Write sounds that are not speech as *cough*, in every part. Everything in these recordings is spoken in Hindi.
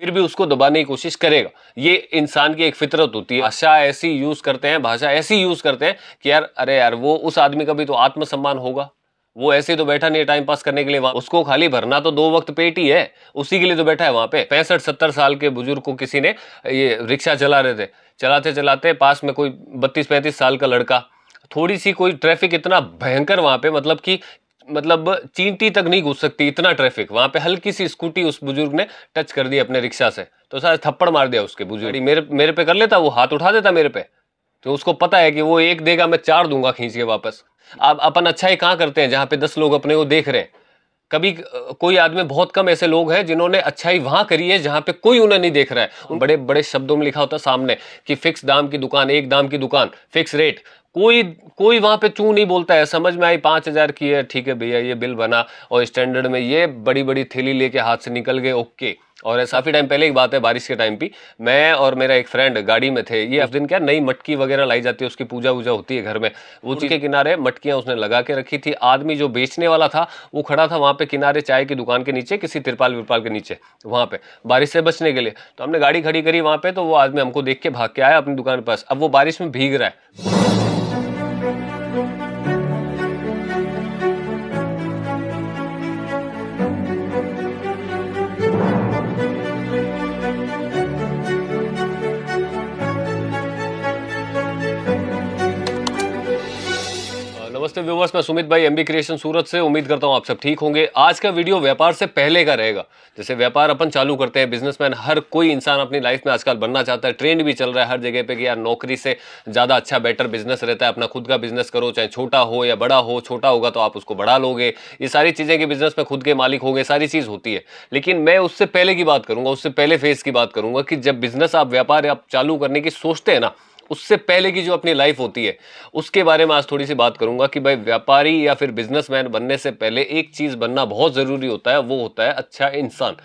फिर भी उसको दबाने की कोशिश करेगा ये इंसान की एक फितरत होती है भाषा ऐसी यूज़ करते हैं भाषा ऐसी यूज़ करते हैं कि यार अरे यार वो उस आदमी का भी तो आत्मसम्मान होगा वो ऐसे तो बैठा नहीं है टाइम पास करने के लिए उसको खाली भरना तो दो वक्त पेट ही है उसी के लिए तो बैठा है वहां पे पैंसठ सत्तर साल के बुजुर्ग को किसी ने ये रिक्शा चला रहे थे चलाते चलाते पास में कोई बत्तीस पैंतीस साल का लड़का थोड़ी सी कोई ट्रैफिक इतना भयंकर वहां पे मतलब कि मतलब चींटी तक नहीं घुस सकती इतना ट्रैफिक वहां पे हल्की सी स्कूटी उस बुजुर्ग ने टच कर दी अपने रिक्शा से तो सारे थप्पड़ मार दिया उसके बुजुर्ग मेरे मेरे पे कर लेता वो हाथ उठा देता मेरे पे तो उसको पता है कि वो एक देगा मैं चार दूंगा खींच के वापस आप अपन अच्छा ही कहाँ करते हैं जहाँ पे दस लोग अपने को देख रहे हैं कभी कोई आदमी बहुत कम ऐसे लोग हैं जिन्होंने अच्छाई वहां करी है जहां पे कोई उन्हें नहीं देख रहा है बड़े बड़े शब्दों में लिखा होता सामने कि फिक्स दाम की दुकान एक दाम की दुकान फिक्स रेट कोई कोई वहाँ पे चू नहीं बोलता है समझ में आई पाँच हज़ार की है ठीक है भैया ये बिल बना और स्टैंडर्ड में ये बड़ी बड़ी थैली लेके हाथ से निकल गए ओके और काफ़ी टाइम पहले एक बात है बारिश के टाइम भी मैं और मेरा एक फ्रेंड गाड़ी में थे ये अब दिन क्या नई मटकी वगैरह लाई जाती है उसकी पूजा वूजा होती है घर में उसके किनारे मटकियाँ उसने लगा के रखी थी आदमी जो बेचने वाला था वो खड़ा था वहाँ पे किनारे चाय की दुकान के नीचे किसी तिरपाल विरपाल के नीचे वहाँ पे बारिश से बचने के लिए तो हमने गाड़ी खड़ी करी वहाँ पे तो वो आदमी हमको देख के भाग के आया अपनी दुकान के पास अब वो बारिश में भीग रहा है नमस्ते व्यूवर्स मैं सुमित भाई एमबी क्रिएशन सूरत से उम्मीद करता हूँ आप सब ठीक होंगे आज का वीडियो व्यापार से पहले का रहेगा जैसे व्यापार अपन चालू करते हैं बिजनेसमैन हर कोई इंसान अपनी लाइफ में आजकल बनना चाहता है ट्रेंड भी चल रहा है हर जगह पे कि यार नौकरी से ज़्यादा अच्छा बेटर बिजनेस रहता है अपना खुद का बिजनेस करो चाहे छोटा हो या बड़ा हो छोटा होगा तो आप उसको बढ़ा लोगे ये सारी चीज़ें कि बिजनेस में खुद के मालिक होंगे सारी चीज़ होती है लेकिन मैं उससे पहले की बात करूँगा उससे पहले फेज़ की बात करूँगा कि जब बिजनेस आप व्यापार आप चालू करने की सोचते हैं ना उससे पहले की जो अपनी लाइफ होती है उसके बारे में आज थोड़ी सी बात करूंगा कि भाई व्यापारी या फिर बिजनेसमैन बनने से पहले एक चीज़ बनना बहुत ज़रूरी होता है वो होता है अच्छा इंसान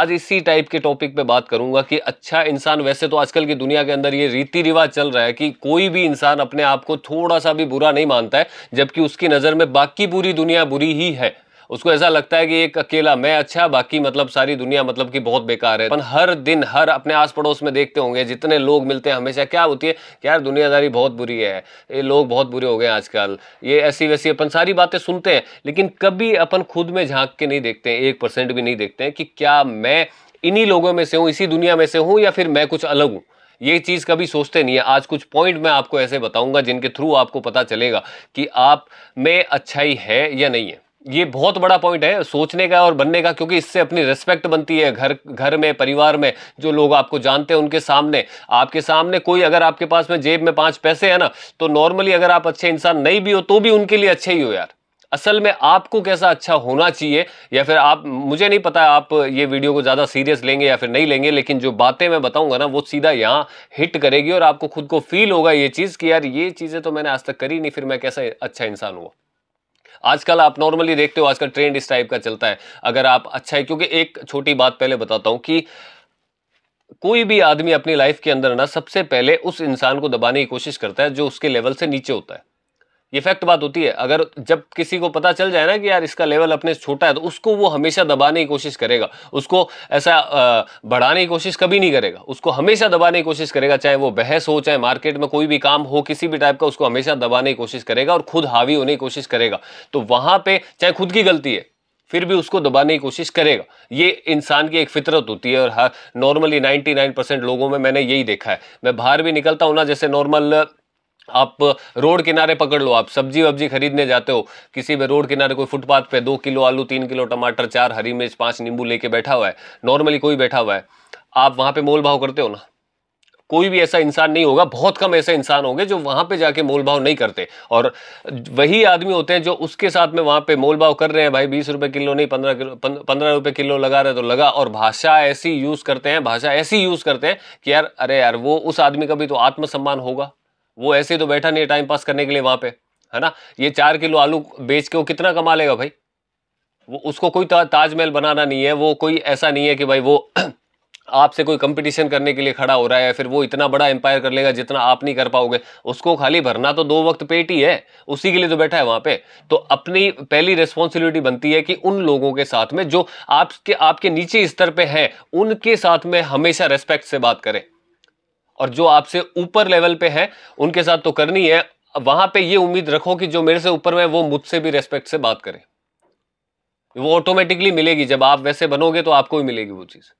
आज इसी टाइप के टॉपिक पे बात करूंगा कि अच्छा इंसान वैसे तो आजकल की दुनिया के अंदर ये रीति रिवाज चल रहा है कि कोई भी इंसान अपने आप को थोड़ा सा भी बुरा नहीं मानता है जबकि उसकी नज़र में बाकी पूरी दुनिया बुरी ही है उसको ऐसा लगता है कि एक अकेला मैं अच्छा बाकी मतलब सारी दुनिया मतलब कि बहुत बेकार है अपन हर दिन हर अपने आस पड़ोस में देखते होंगे जितने लोग मिलते हैं हमेशा क्या होती है कि यार दुनियादारी बहुत बुरी है ये लोग बहुत बुरे हो गए आजकल ये ऐसी वैसी अपन सारी बातें सुनते हैं लेकिन कभी अपन खुद में झांक के नहीं देखते हैं एक परसेंट भी नहीं देखते हैं कि क्या मैं इन्हीं लोगों में से हूँ इसी दुनिया में से हूँ या फिर मैं कुछ अलग हूँ ये चीज़ कभी सोचते नहीं है आज कुछ पॉइंट मैं आपको ऐसे बताऊंगा जिनके थ्रू आपको पता चलेगा कि आप में अच्छाई है या नहीं है ये बहुत बड़ा पॉइंट है सोचने का और बनने का क्योंकि इससे अपनी रिस्पेक्ट बनती है घर घर में परिवार में जो लोग आपको जानते हैं उनके सामने आपके सामने कोई अगर आपके पास में जेब में पांच पैसे है ना तो नॉर्मली अगर आप अच्छे इंसान नहीं भी हो तो भी उनके लिए अच्छे ही हो यार असल में आपको कैसा अच्छा होना चाहिए या फिर आप मुझे नहीं पता आप ये वीडियो को ज़्यादा सीरियस लेंगे या फिर नहीं लेंगे लेकिन जो बातें मैं बताऊंगा ना वो सीधा यहाँ हिट करेगी और आपको खुद को फील होगा ये चीज़ कि यार ये चीज़ें तो मैंने आज तक करी नहीं फिर मैं कैसा अच्छा इंसान हुआ आजकल आप नॉर्मली देखते हो आजकल ट्रेंड इस टाइप का चलता है अगर आप अच्छा है क्योंकि एक छोटी बात पहले बताता हूँ कि कोई भी आदमी अपनी लाइफ के अंदर ना सबसे पहले उस इंसान को दबाने की कोशिश करता है जो उसके लेवल से नीचे होता है ये फैक्ट बात होती है अगर जब किसी को पता चल जाए ना कि यार इसका लेवल अपने छोटा है तो उसको वो हमेशा दबाने की कोशिश करेगा उसको ऐसा बढ़ाने की कोशिश कभी नहीं करेगा उसको हमेशा दबाने की कोशिश करेगा चाहे वो बहस हो चाहे मार्केट में कोई भी काम हो किसी भी टाइप का उसको हमेशा दबाने की कोशिश करेगा और खुद हावी होने की कोशिश करेगा तो वहां पर चाहे खुद की गलती है फिर भी उसको दबाने की कोशिश करेगा ये इंसान की एक फितरत होती है और हर नॉर्मली 99 परसेंट लोगों में मैंने यही देखा है मैं बाहर भी निकलता हूँ ना जैसे नॉर्मल आप रोड किनारे पकड़ लो आप सब्जी वब्जी खरीदने जाते हो किसी भी रोड किनारे कोई फुटपाथ पे दो किलो आलू तीन किलो टमाटर चार हरी मिर्च पाँच नींबू लेके बैठा हुआ है नॉर्मली कोई बैठा हुआ है आप वहां पे मोल भाव करते हो ना कोई भी ऐसा इंसान नहीं होगा बहुत कम ऐसे इंसान होंगे जो वहां पे जाके मोल भाव नहीं करते और वही आदमी होते हैं जो उसके साथ में वहां पे मोल भाव कर रहे हैं भाई बीस रुपए किलो नहीं पंद्रह किलो पंद्रह रुपये किलो लगा रहे तो लगा और भाषा ऐसी यूज़ करते हैं भाषा ऐसी यूज़ करते हैं कि यार अरे यार वो उस आदमी का भी तो आत्मसम्मान होगा वो ऐसे तो बैठा नहीं टाइम पास करने के लिए वहाँ पे है ना ये चार किलो आलू बेच के वो कितना कमा लेगा भाई वो उसको कोई ताजमहल बनाना नहीं है वो कोई ऐसा नहीं है कि भाई वो *clears throat* आपसे कोई कंपटीशन करने के लिए खड़ा हो रहा है फिर वो इतना बड़ा एम्पायर कर लेगा जितना आप नहीं कर पाओगे उसको खाली भरना तो दो वक्त पेट ही है उसी के लिए तो बैठा है वहाँ पे तो अपनी पहली रिस्पॉन्सिबिलिटी बनती है कि उन लोगों के साथ में जो आपके आपके नीचे स्तर पे हैं उनके साथ में हमेशा रेस्पेक्ट से बात करें और जो आपसे ऊपर लेवल पे है उनके साथ तो करनी है वहां पे ये उम्मीद रखो कि जो मेरे से ऊपर में वो मुझसे भी रेस्पेक्ट से बात करें वो ऑटोमेटिकली मिलेगी जब आप वैसे बनोगे तो आपको भी मिलेगी वो चीज़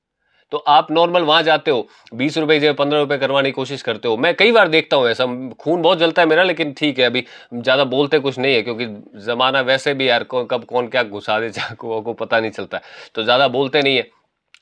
तो आप नॉर्मल वहां जाते हो बीस रुपए जो पंद्रह रुपए करवाने की कोशिश करते हो मैं कई बार देखता हूं ऐसा खून बहुत जलता है मेरा लेकिन ठीक है अभी ज़्यादा बोलते कुछ नहीं है क्योंकि ज़माना वैसे भी यार कब कौन क्या घुसा दे *laughs* चाकू को पता नहीं चलता तो ज़्यादा बोलते नहीं है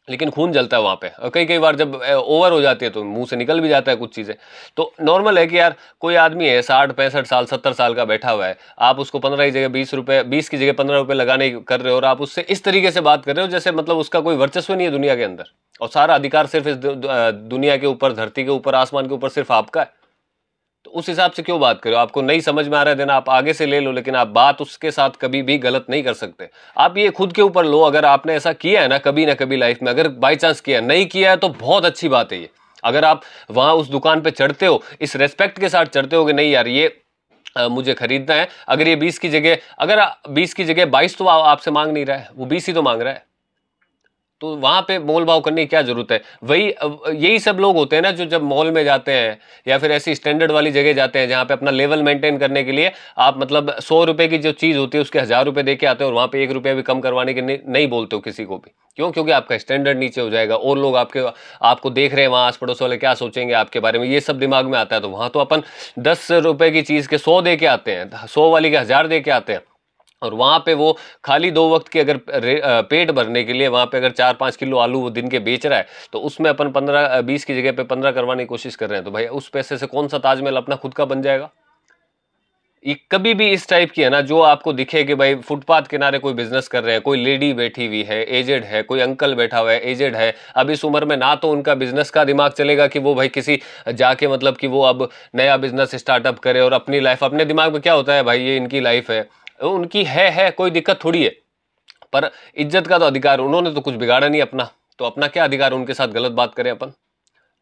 लेकिन खून जलता है वहाँ पे और कई कई बार जब ओवर हो जाती है तो मुंह से निकल भी जाता है कुछ चीज़ें तो नॉर्मल है कि यार कोई आदमी है साठ पैंसठ साल सत्तर साल का बैठा हुआ है आप उसको पंद्रह की जगह बीस रुपये बीस की जगह पंद्रह रुपये लगाने कर रहे हो और आप उससे इस तरीके से बात कर रहे हो जैसे मतलब उसका कोई वर्चस्व नहीं है दुनिया के अंदर और सारा अधिकार सिर्फ इस दुनिया के ऊपर धरती के ऊपर आसमान के ऊपर सिर्फ आपका है उस हिसाब से क्यों बात करो आपको नहीं समझ में आ रहा है देना आप आगे से ले लो लेकिन आप बात उसके साथ कभी भी गलत नहीं कर सकते आप ये खुद के ऊपर लो अगर आपने ऐसा किया है ना कभी ना कभी लाइफ में अगर बाई चांस किया नहीं किया है तो बहुत अच्छी बात है ये अगर आप वहाँ उस दुकान पर चढ़ते हो इस रेस्पेक्ट के साथ चढ़ते हो कि नहीं यार ये आ, मुझे खरीदना है अगर ये बीस की जगह अगर बीस की जगह बाईस तो आपसे मांग नहीं रहा है वो बीस ही तो मांग रहा है तो वहाँ पे मोल भाव करने की क्या ज़रूरत है वही यही सब लोग होते हैं ना जो जब मॉल में जाते हैं या फिर ऐसी स्टैंडर्ड वाली जगह जाते हैं जहाँ पे अपना लेवल मेंटेन करने के लिए आप मतलब सौ रुपये की जो चीज़ होती है उसके हज़ार रुपये दे के आते हो और वहाँ पे एक रुपया भी कम करवाने के नहीं बोलते हो किसी को भी क्यों क्योंकि आपका स्टैंडर्ड नीचे हो जाएगा और लोग आपके आपको देख रहे हैं वहाँ आस पड़ोस वाले क्या सोचेंगे आपके बारे में ये सब दिमाग में आता है तो वहाँ तो अपन दस रुपये की चीज़ के सौ दे के आते हैं सौ वाली के हज़ार दे के आते हैं और वहाँ पे वो खाली दो वक्त के अगर पेट भरने के लिए वहाँ पे अगर चार पाँच किलो आलू वो दिन के बेच रहा है तो उसमें अपन पंद्रह बीस की जगह पे पंद्रह करवाने की कोशिश कर रहे हैं तो भाई उस पैसे से कौन सा ताजमहल अपना खुद का बन जाएगा कभी भी इस टाइप की है ना जो आपको दिखे कि भाई फुटपाथ किनारे कोई बिजनेस कर रहे हैं कोई लेडी बैठी हुई है एजेड है कोई अंकल बैठा हुआ है एजेड है अब इस उम्र में ना तो उनका बिजनेस का दिमाग चलेगा कि वो भाई किसी जाके मतलब कि वो अब नया बिजनेस स्टार्टअप करे और अपनी लाइफ अपने दिमाग में क्या होता है भाई ये इनकी लाइफ है उनकी है है कोई दिक्कत थोड़ी है पर इज्जत का तो अधिकार उन्होंने तो कुछ बिगाड़ा नहीं अपना तो अपना क्या अधिकार उनके साथ गलत बात करें अपन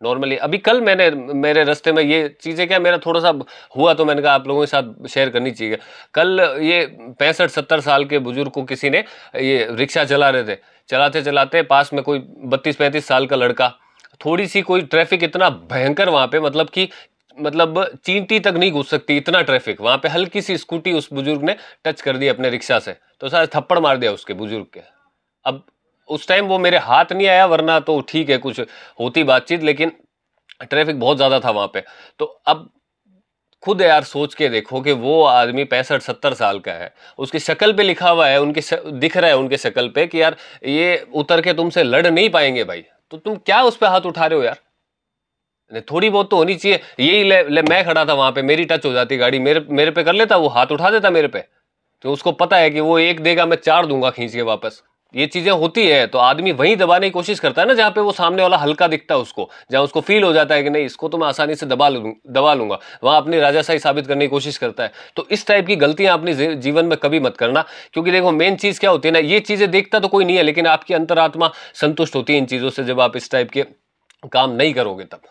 नॉर्मली अभी कल मैंने मेरे रस्ते में ये चीज़ें क्या मेरा थोड़ा सा हुआ तो मैंने कहा आप लोगों के साथ शेयर करनी चाहिए कल ये पैंसठ सत्तर साल के बुजुर्ग को किसी ने ये रिक्शा चला रहे थे चलाते चलाते पास में कोई बत्तीस पैंतीस साल का लड़का थोड़ी सी कोई ट्रैफिक इतना भयंकर वहाँ पे मतलब कि मतलब चींटी तक नहीं घुस सकती इतना ट्रैफिक वहाँ पे हल्की सी स्कूटी उस बुजुर्ग ने टच कर दी अपने रिक्शा से तो सर थप्पड़ मार दिया उसके बुजुर्ग के अब उस टाइम वो मेरे हाथ नहीं आया वरना तो ठीक है कुछ होती बातचीत लेकिन ट्रैफिक बहुत ज़्यादा था वहाँ पे तो अब खुद यार सोच के देखो कि वो आदमी पैंसठ सत्तर साल का है उसकी शक्ल पे लिखा हुआ है उनके दिख रहा है उनके शक्ल पे कि यार ये उतर के तुमसे लड़ नहीं पाएंगे भाई तो तुम क्या उस पर हाथ उठा रहे हो यार थोड़ी बहुत तो होनी चाहिए यही ले, ले मैं खड़ा था वहां पे मेरी टच हो जाती गाड़ी मेरे मेरे पे कर लेता वो हाथ उठा देता मेरे पे तो उसको पता है कि वो एक देगा मैं चार दूंगा खींच के वापस ये चीज़ें होती है तो आदमी वहीं दबाने की कोशिश करता है ना जहाँ पे वो सामने वाला हल्का दिखता है उसको जहाँ उसको फील हो जाता है कि नहीं इसको तो मैं आसानी से दबा लूँ दबा लूंगा वहाँ अपनी राजाशाही साबित करने की कोशिश करता है तो इस टाइप की गलतियाँ अपने जीवन में कभी मत करना क्योंकि देखो मेन चीज़ क्या होती है ना ये चीज़ें देखता तो कोई नहीं है लेकिन आपकी अंतरात्मा संतुष्ट होती है इन चीज़ों से जब आप इस टाइप के काम नहीं करोगे तब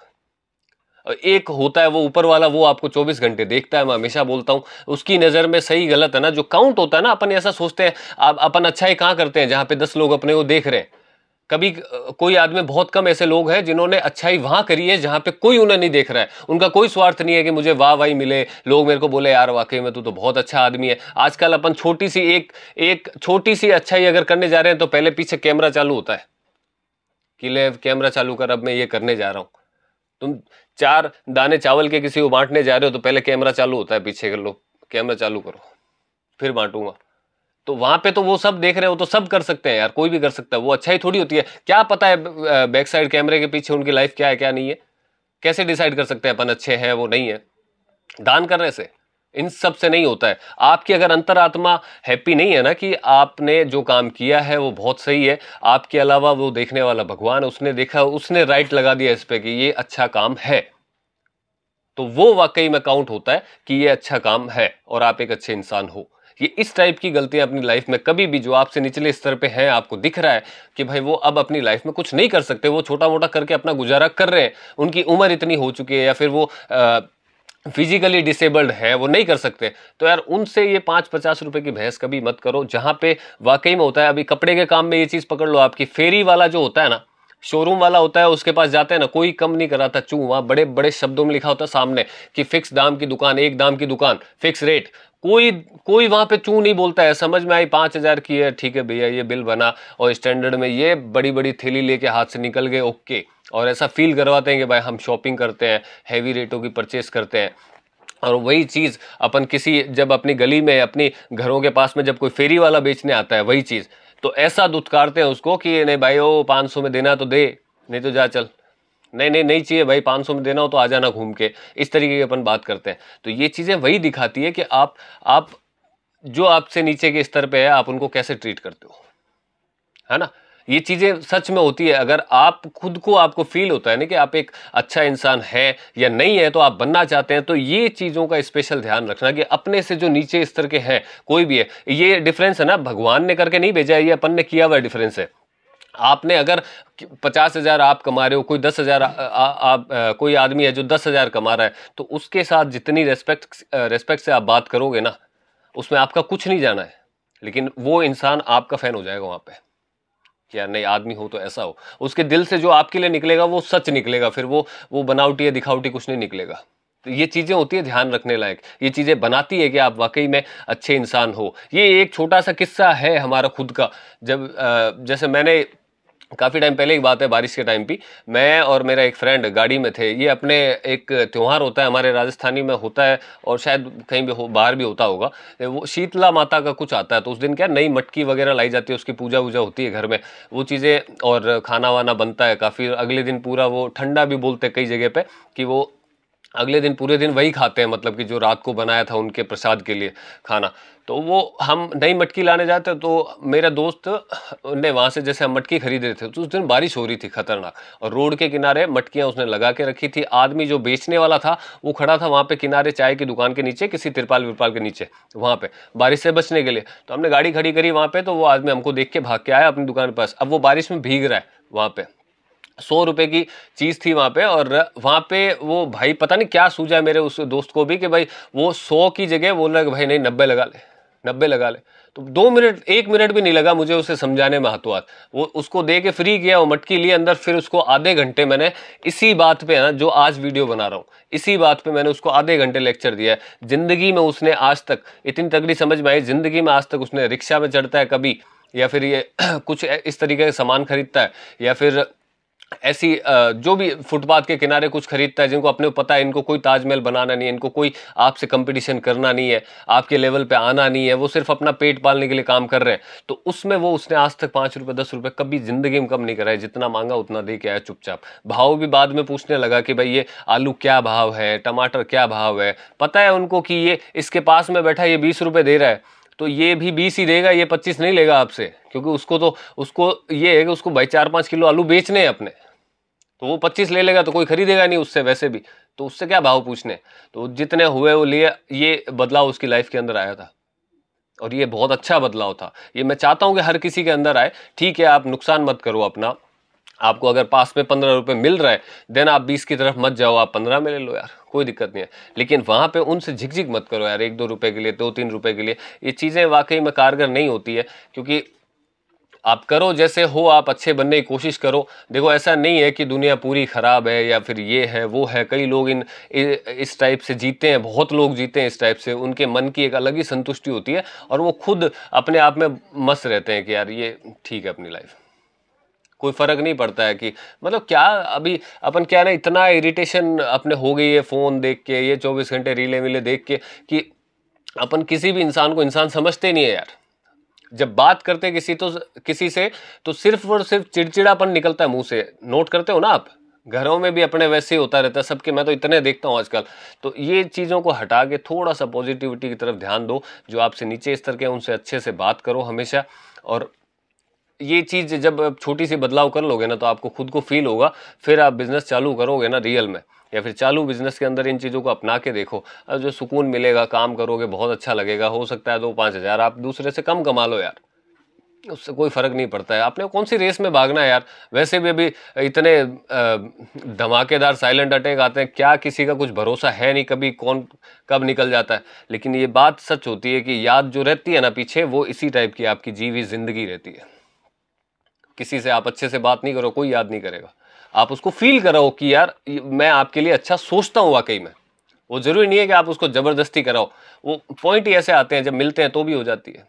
एक होता है वो ऊपर वाला वो आपको 24 घंटे देखता है मैं हमेशा बोलता हूँ उसकी नज़र में सही गलत है ना जो काउंट होता है ना अपन ऐसा सोचते हैं आप अपन अच्छाई कहाँ करते हैं जहाँ पे दस लोग अपने को देख रहे हैं कभी कोई आदमी बहुत कम ऐसे लोग हैं जिन्होंने अच्छाई वहाँ करी है जहाँ पे कोई उन्हें नहीं देख रहा है उनका कोई स्वार्थ नहीं है कि मुझे वाह वाही मिले लोग मेरे को बोले यार वाकई में तू तो बहुत अच्छा आदमी है आजकल अपन छोटी सी एक एक छोटी सी अच्छाई अगर करने जा रहे हैं तो पहले पीछे कैमरा चालू होता है कि ले कैमरा चालू कर अब मैं ये करने जा रहा हूँ तुम चार दाने चावल के किसी को बांटने जा रहे हो तो पहले कैमरा चालू होता है पीछे के लोग कैमरा चालू करो फिर बांटूंगा तो वहां पे तो वो सब देख रहे हो तो सब कर सकते हैं यार कोई भी कर सकता है वो अच्छा ही थोड़ी होती है क्या पता है बैक साइड कैमरे के पीछे उनकी लाइफ क्या है क्या नहीं है कैसे डिसाइड कर सकते हैं अपन अच्छे हैं वो नहीं है दान करने से इन सब से नहीं होता है आपकी अगर अंतरात्मा हैप्पी नहीं है ना कि आपने जो काम किया है वो बहुत सही है आपके अलावा वो देखने वाला भगवान उसने देखा उसने राइट लगा दिया इस पर कि ये अच्छा काम है तो वो वाकई में काउंट होता है कि ये अच्छा काम है और आप एक अच्छे इंसान हो ये इस टाइप की गलतियां अपनी लाइफ में कभी भी जो आपसे निचले स्तर पे हैं आपको दिख रहा है कि भाई वो अब अपनी लाइफ में कुछ नहीं कर सकते वो छोटा मोटा करके अपना गुजारा कर रहे हैं उनकी उम्र इतनी हो चुकी है या फिर वो आ, फिजिकली डिसेबल्ड है वो नहीं कर सकते तो यार उनसे ये पाँच पचास रुपए की भैंस कभी मत करो जहाँ पे वाकई में होता है अभी कपड़े के काम में ये चीज़ पकड़ लो आपकी फेरी वाला जो होता है ना शोरूम वाला होता है उसके पास जाते हैं ना कोई कम नहीं कराता चूँ वहाँ बड़े बड़े शब्दों में लिखा होता है सामने कि फिक्स दाम की दुकान एक दाम की दुकान फिक्स रेट कोई कोई वहाँ पे चूँ नहीं बोलता है समझ में आई पाँच हज़ार की है ठीक है भैया ये बिल बना और स्टैंडर्ड में ये बड़ी बड़ी थैली लेके हाथ से निकल गए ओके और ऐसा फील करवाते हैं कि भाई हम शॉपिंग करते हैं हैवी रेटों की परचेस करते हैं और वही चीज़ अपन किसी जब अपनी गली में अपनी घरों के पास में जब कोई फेरी वाला बेचने आता है वही चीज़ तो ऐसा दुत्कारते हैं उसको कि नहीं भाई ओ पाँच सौ में देना तो दे नहीं तो जा चल नहीं नहीं नहीं चाहिए भाई पाँच सौ में देना हो तो आ जाना घूम के इस तरीके की अपन बात करते हैं तो ये चीज़ें वही दिखाती है कि आप आप जो आपसे नीचे के स्तर पे है आप उनको कैसे ट्रीट करते हो है ना ये चीज़ें सच में होती है अगर आप खुद को आपको फील होता है ना कि आप एक अच्छा इंसान है या नहीं है तो आप बनना चाहते हैं तो ये चीज़ों का स्पेशल ध्यान रखना कि अपने से जो नीचे स्तर के हैं कोई भी है ये डिफरेंस है ना भगवान ने करके नहीं भेजा है ये अपन ने किया हुआ डिफरेंस है आपने अगर पचास हज़ार आप कमा रहे हो कोई दस हज़ार आप कोई आदमी है जो दस हज़ार कमा रहा है तो उसके साथ जितनी रेस्पेक्ट रेस्पेक्ट से आप बात करोगे ना उसमें आपका कुछ नहीं जाना है लेकिन वो इंसान आपका फ़ैन हो जाएगा वहाँ पे कि यार नहीं आदमी हो तो ऐसा हो उसके दिल से जो आपके लिए निकलेगा वो सच निकलेगा फिर वो वो बनावटी या दिखावटी कुछ नहीं निकलेगा तो ये चीज़ें होती है ध्यान रखने लायक ये चीज़ें बनाती है कि आप वाकई में अच्छे इंसान हो ये एक छोटा सा किस्सा है हमारा खुद का जब जैसे मैंने काफ़ी टाइम पहले एक बात है बारिश के टाइम भी मैं और मेरा एक फ्रेंड गाड़ी में थे ये अपने एक त्यौहार होता है हमारे राजस्थानी में होता है और शायद कहीं भी हो बाहर भी होता होगा वो शीतला माता का कुछ आता है तो उस दिन क्या नई मटकी वगैरह लाई जाती है उसकी पूजा वूजा होती है घर में वो चीज़ें और खाना वाना बनता है काफ़ी अगले दिन पूरा वो ठंडा भी बोलते हैं कई जगह पर कि वो अगले दिन पूरे दिन वही खाते हैं मतलब कि जो रात को बनाया था उनके प्रसाद के लिए खाना तो वो हम नई मटकी लाने जाते तो मेरा दोस्त ने वहाँ से जैसे हम मटकी खरीद रहे थे तो उस दिन बारिश हो रही थी खतरनाक और रोड के किनारे मटकियाँ उसने लगा के रखी थी आदमी जो बेचने वाला था वो खड़ा था वहाँ पे किनारे चाय की दुकान के नीचे किसी तिरपाल विरपाल के नीचे वहाँ पे बारिश से बचने के लिए तो हमने गाड़ी खड़ी करी वहाँ पर तो वो आदमी हमको देख के भाग के आया अपनी दुकान के पास अब वो बारिश में भीग रहा है वहाँ पर सौ रुपये की चीज़ थी वहाँ पे और वहाँ पे वो भाई पता नहीं क्या सूझा मेरे उस दोस्त को भी कि भाई वो सौ की जगह बोल रहा है कि भाई नहीं नब्बे लगा ले नब्बे लगा ले तो दो मिनट एक मिनट भी नहीं लगा मुझे उसे समझाने में हाथों हाथ वो उसको दे के फ्री किया वो मटकी लिए अंदर फिर उसको आधे घंटे मैंने इसी बात पे ना हाँ, जो आज वीडियो बना रहा हूँ इसी बात पे मैंने उसको आधे घंटे लेक्चर दिया है ज़िंदगी में उसने आज तक इतनी तगड़ी समझ में आई ज़िंदगी में आज तक उसने रिक्शा में चढ़ता है कभी या फिर ये *clears throat* कुछ इस तरीके का सामान खरीदता है या फिर ऐसी जो भी फुटपाथ के किनारे कुछ खरीदता है जिनको अपने पता है इनको कोई ताजमहल बनाना नहीं है इनको कोई आपसे कंपटीशन करना नहीं है आपके लेवल पे आना नहीं है वो सिर्फ अपना पेट पालने के लिए काम कर रहे हैं तो उसमें वो उसने आज तक पाँच रुपये दस रुपये कभी ज़िंदगी में कम नहीं करा है जितना मांगा उतना दे के आया चुपचाप भाव भी बाद में पूछने लगा कि भाई ये आलू क्या भाव है टमाटर क्या भाव है पता है उनको कि ये इसके पास में बैठा ये बीस रुपये दे रहा है तो ये भी बीस ही देगा ये पच्चीस नहीं लेगा आपसे क्योंकि उसको तो उसको ये है कि उसको भाई चार पाँच किलो आलू बेचने हैं अपने तो वो पच्चीस ले लेगा तो कोई खरीदेगा नहीं उससे वैसे भी तो उससे क्या भाव पूछने तो जितने हुए वो लिए ये बदलाव उसकी लाइफ के अंदर आया था और ये बहुत अच्छा बदलाव था ये मैं चाहता हूँ कि हर किसी के अंदर आए ठीक है आप नुकसान मत करो अपना आपको अगर पास में पंद्रह रुपये मिल रहा है देन आप बीस की तरफ मत जाओ आप पंद्रह में ले लो यार कोई दिक्कत नहीं है लेकिन वहाँ पे उनसे झिकझिक मत करो यार एक दो रुपए के लिए दो तीन रुपए के लिए ये चीज़ें वाकई में कारगर नहीं होती है क्योंकि आप करो जैसे हो आप अच्छे बनने की कोशिश करो देखो ऐसा नहीं है कि दुनिया पूरी ख़राब है या फिर ये है वो है कई लोग इन इस टाइप से जीते हैं बहुत लोग जीते हैं इस टाइप से उनके मन की एक अलग ही संतुष्टि होती है और वो खुद अपने आप में मस्त रहते हैं कि यार ये ठीक है अपनी लाइफ कोई फ़र्क नहीं पड़ता है कि मतलब क्या अभी अपन क्या ना इतना इरिटेशन अपने हो गई है फ़ोन देख के ये चौबीस घंटे रीले मिले देख के कि अपन किसी भी इंसान को इंसान समझते नहीं है यार जब बात करते किसी तो किसी से तो सिर्फ और सिर्फ चिड़चिड़ापन निकलता है मुंह से नोट करते हो ना आप घरों में भी अपने वैसे ही होता रहता है सबके मैं तो इतने देखता हूँ आजकल तो ये चीज़ों को हटा के थोड़ा सा पॉजिटिविटी की तरफ ध्यान दो जो आपसे नीचे स्तर के उनसे अच्छे से बात करो हमेशा और ये चीज़ जब छोटी सी बदलाव कर लोगे ना तो आपको खुद को फील होगा फिर आप बिज़नेस चालू करोगे ना रियल में या फिर चालू बिजनेस के अंदर इन चीज़ों को अपना के देखो अब जो सुकून मिलेगा काम करोगे बहुत अच्छा लगेगा हो सकता है दो पाँच हज़ार आप दूसरे से कम कमा लो यार उससे कोई फ़र्क नहीं पड़ता है आपने कौन सी रेस में भागना है यार वैसे भी अभी इतने धमाकेदार साइलेंट अटैक आते हैं क्या किसी का कुछ भरोसा है नहीं कभी कौन कब निकल जाता है लेकिन ये बात सच होती है कि याद जो रहती है ना पीछे वो इसी टाइप की आपकी जीवी ज़िंदगी रहती है किसी से आप अच्छे से बात नहीं करो कोई याद नहीं करेगा आप उसको फील कराओ कि यार मैं आपके लिए अच्छा सोचता हूँ वाकई में वो ज़रूरी नहीं है कि आप उसको ज़बरदस्ती कराओ वो पॉइंट ही ऐसे आते हैं जब मिलते हैं तो भी हो जाती है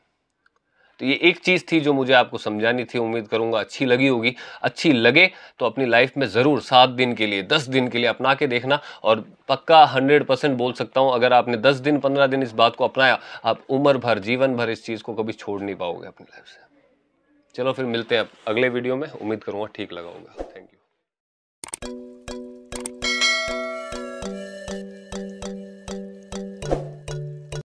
तो ये एक चीज़ थी जो मुझे आपको समझानी थी उम्मीद करूँगा अच्छी लगी होगी अच्छी लगे तो अपनी लाइफ में ज़रूर सात दिन के लिए दस दिन के लिए अपना के देखना और पक्का हंड्रेड परसेंट बोल सकता हूँ अगर आपने दस दिन पंद्रह दिन इस बात को अपनाया आप उम्र भर जीवन भर इस चीज़ को कभी छोड़ नहीं पाओगे अपनी लाइफ से चलो फिर मिलते हैं अगले वीडियो में उम्मीद करूँगा ठीक लगा होगा थैंक यू